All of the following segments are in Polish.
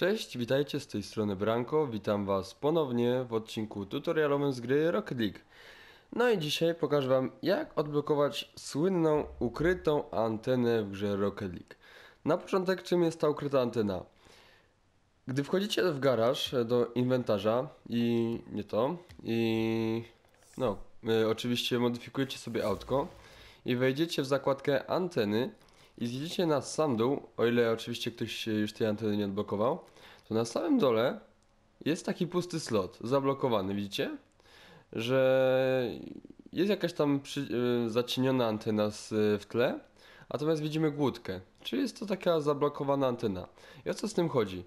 Cześć, witajcie z tej strony Branko. Witam Was ponownie w odcinku tutorialowym z gry Rocket League. No i dzisiaj pokażę Wam, jak odblokować słynną ukrytą antenę w grze Rocket League. Na początek, czym jest ta ukryta antena? Gdy wchodzicie w garaż e, do inwentarza i nie to, i no, y, oczywiście modyfikujecie sobie autko i wejdziecie w zakładkę anteny, i zjedziecie na sam dół, o ile oczywiście ktoś już tej anteny nie odblokował, to na samym dole jest taki pusty slot, zablokowany, widzicie? Że jest jakaś tam przy, e, zacieniona antena z, e, w tle, natomiast widzimy głódkę, czyli jest to taka zablokowana antena. I o co z tym chodzi?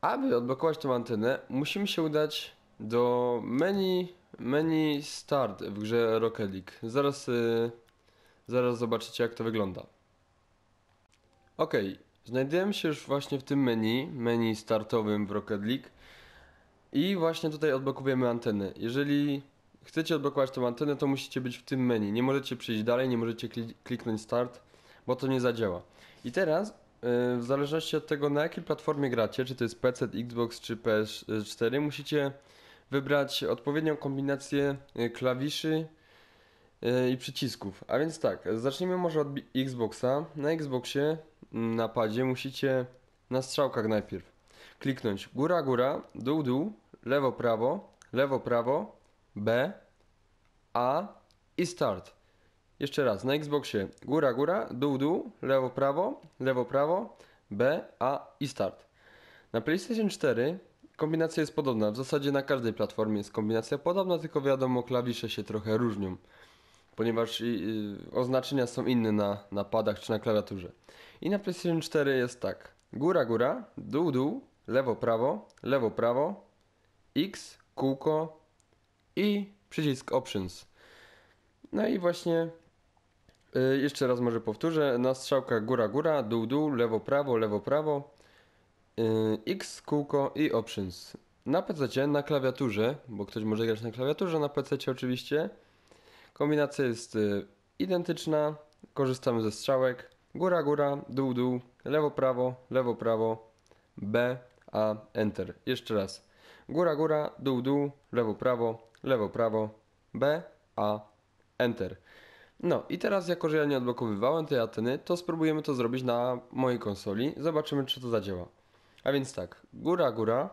Aby odblokować tą antenę, musimy się udać do menu, menu start w grze Rocket League. Zaraz, e, zaraz zobaczycie jak to wygląda. OK, znajdujemy się już właśnie w tym menu, menu startowym w Rocket League i właśnie tutaj odblokujemy antenę. Jeżeli chcecie odblokować tą antenę, to musicie być w tym menu. Nie możecie przejść dalej, nie możecie kliknąć start, bo to nie zadziała. I teraz, y, w zależności od tego na jakiej platformie gracie, czy to jest PC, Xbox czy PS4, musicie wybrać odpowiednią kombinację y, klawiszy, E, i przycisków. A więc tak, zacznijmy może od Xboxa. Na Xboxie, mm, na padzie musicie na strzałkach najpierw kliknąć góra, góra, dół, dół, lewo, prawo, lewo, prawo, B, A i start. Jeszcze raz, na Xboxie góra, góra, dół, dół, lewo, prawo, lewo, prawo, B, A i start. Na PlayStation 4 kombinacja jest podobna. W zasadzie na każdej platformie jest kombinacja podobna, tylko wiadomo, klawisze się trochę różnią ponieważ oznaczenia są inne na, na padach czy na klawiaturze. I na PlayStation 4 jest tak. Góra, góra, dół, dół, lewo, prawo, lewo, prawo, X, kółko i przycisk Options. No i właśnie y, jeszcze raz może powtórzę. Na strzałkach góra, góra, dół, dół, lewo, prawo, lewo, prawo, yy, X, kółko i Options. Na PC, na klawiaturze, bo ktoś może grać na klawiaturze, na PC oczywiście, Kombinacja jest y, identyczna, korzystamy ze strzałek. Góra, góra, dół, dół, lewo, prawo, lewo, prawo, B, A, Enter. Jeszcze raz. Góra, góra, dół, dół, lewo, prawo, lewo, prawo, B, A, Enter. No i teraz jako, że ja nie odblokowywałem tej Ateny, to spróbujemy to zrobić na mojej konsoli. Zobaczymy, czy to zadziała. A więc tak, góra, góra,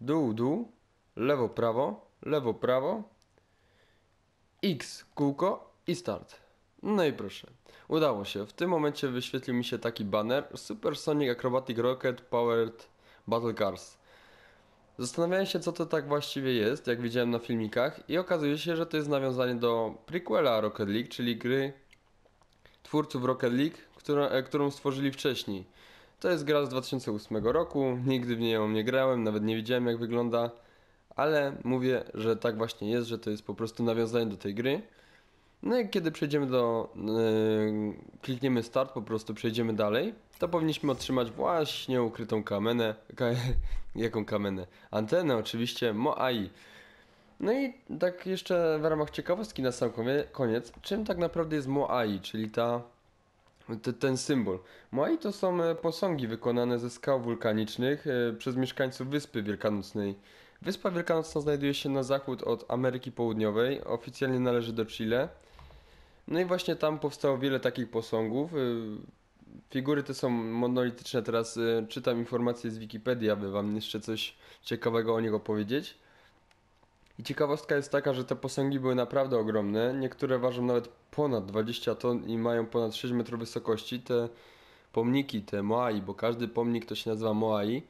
dół, dół, lewo, prawo, lewo, prawo, X kółko i start. No i proszę. Udało się. W tym momencie wyświetlił mi się taki banner Super Sonic Acrobatic Rocket Powered Battle Cars. Zastanawiałem się co to tak właściwie jest, jak widziałem na filmikach i okazuje się, że to jest nawiązanie do prequela Rocket League, czyli gry twórców Rocket League, która, e, którą stworzyli wcześniej. To jest gra z 2008 roku, nigdy w niej ją nie grałem, nawet nie widziałem jak wygląda ale mówię, że tak właśnie jest, że to jest po prostu nawiązanie do tej gry. No i kiedy przejdziemy do, yy, klikniemy start, po prostu przejdziemy dalej, to powinniśmy otrzymać właśnie ukrytą kamenę, ka, jaką kamenę? Antenę oczywiście, MOAI. No i tak jeszcze w ramach ciekawostki na sam koniec, czym tak naprawdę jest MOAI, czyli ta, te, ten symbol. MOAI to są e, posągi wykonane ze skał wulkanicznych e, przez mieszkańców Wyspy Wielkanocnej Wyspa Wielkanocna znajduje się na zachód od Ameryki Południowej, oficjalnie należy do Chile. No i właśnie tam powstało wiele takich posągów. Y, figury te są monolityczne, teraz y, czytam informacje z Wikipedii, aby wam jeszcze coś ciekawego o niego opowiedzieć. I ciekawostka jest taka, że te posągi były naprawdę ogromne. Niektóre ważą nawet ponad 20 ton i mają ponad 6 metrów wysokości. Te pomniki, te Moai, bo każdy pomnik to się nazywa Moai,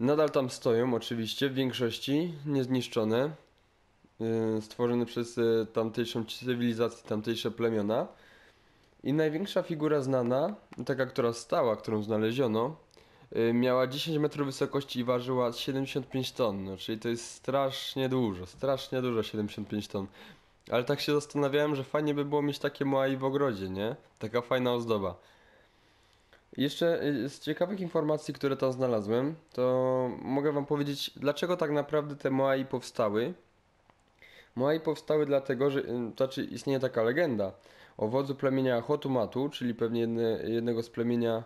Nadal tam stoją oczywiście, w większości niezniszczone, y, stworzone przez y, tamtejszą cywilizację, tamtejsze plemiona. I największa figura znana, taka, która stała, którą znaleziono, y, miała 10 metrów wysokości i ważyła 75 ton, no, czyli to jest strasznie dużo, strasznie dużo 75 ton. Ale tak się zastanawiałem, że fajnie by było mieć takie moai w ogrodzie, nie? Taka fajna ozdoba. Jeszcze y, z ciekawych informacji, które tam znalazłem, to mogę Wam powiedzieć, dlaczego tak naprawdę te Moai powstały. Moai powstały dlatego, że y, znaczy istnieje taka legenda o wodzu plemienia Hotumatu, czyli pewnie jedne, jednego z plemienia,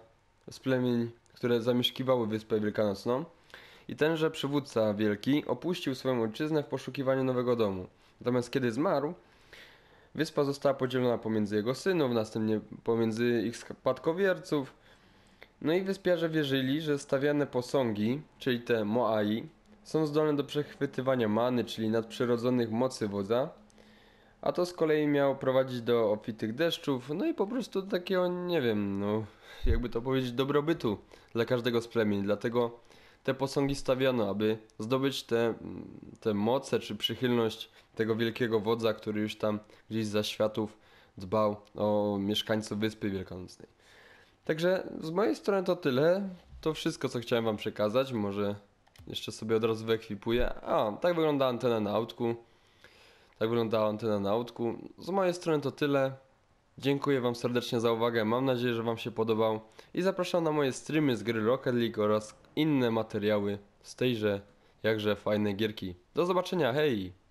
z plemień, które zamieszkiwały Wyspę Wielkanocną. I tenże przywódca wielki opuścił swoją ojczyznę w poszukiwaniu nowego domu. Natomiast kiedy zmarł, wyspa została podzielona pomiędzy jego synów, następnie pomiędzy ich spadkowierców, no i wyspiarze wierzyli, że stawiane posągi, czyli te moai, są zdolne do przechwytywania many, czyli nadprzyrodzonych mocy wodza, a to z kolei miało prowadzić do obfitych deszczów, no i po prostu do takiego, nie wiem, no jakby to powiedzieć, dobrobytu dla każdego z plemień. Dlatego te posągi stawiano, aby zdobyć te, te moce czy przychylność tego wielkiego wodza, który już tam gdzieś za światów dbał o mieszkańców Wyspy Wielkanocnej. Także z mojej strony to tyle. To wszystko, co chciałem Wam przekazać. Może jeszcze sobie od razu wyekwipuję. A, tak wygląda antena na autku. Tak wygląda antena na autku. Z mojej strony to tyle. Dziękuję Wam serdecznie za uwagę. Mam nadzieję, że Wam się podobał. I zapraszam na moje streamy z gry Rocket League oraz inne materiały z tejże jakże fajnej gierki. Do zobaczenia, hej!